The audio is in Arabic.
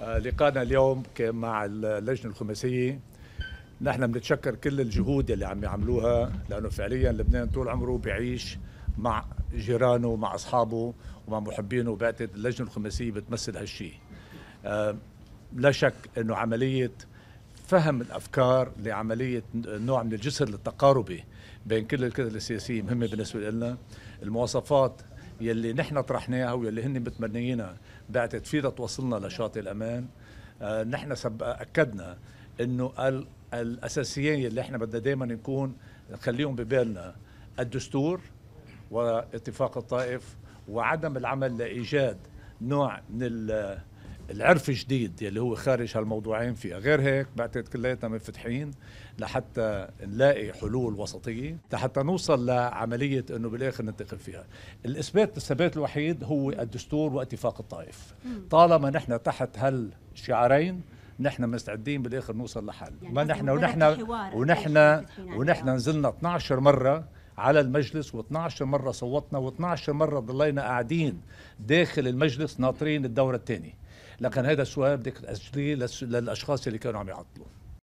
آه، لقانا اليوم مع اللجنه الخماسيه نحن بنتشكر كل الجهود اللي عم يعملوها لانه فعليا لبنان طول عمره بيعيش مع جيرانه ومع اصحابه ومع محبينه وبعتقد اللجنه الخماسيه بتمثل هالشيء آه، لا شك انه عمليه فهم الافكار لعمليه نوع من الجسر التقاربي بين كل الكتل السياسيه مهمه بالنسبه لنا المواصفات يلي نحن طرحناها ويلي هن متمنيينها بعتت فيها توصلنا لشاطئ الامان آه نحن سب اكدنا انه الاساسيين يلي احنا بدنا دائما نكون نخليهم ببالنا الدستور واتفاق الطائف وعدم العمل لايجاد نوع من العرف جديد يلي هو خارج هالموضوعين فيها غير هيك بعتقد كلياتنا منفتحين لحتى نلاقي حلول وسطيه لحتى نوصل لعمليه انه بالاخر ننتقل فيها الاثبات الثبات الوحيد هو الدستور واتفاق الطائف طالما نحن تحت هالشعارين نحن مستعدين بالاخر نوصل لحل يعني ما نحن ونحن ونحن ونحن نزلنا 12 مره على المجلس و12 مره صوتنا و12 مره ضلينا قاعدين داخل المجلس ناطرين الدوره الثانيه لكن هذا السؤال بدك تاجليه للاشخاص اللي كانوا عم يعطلوا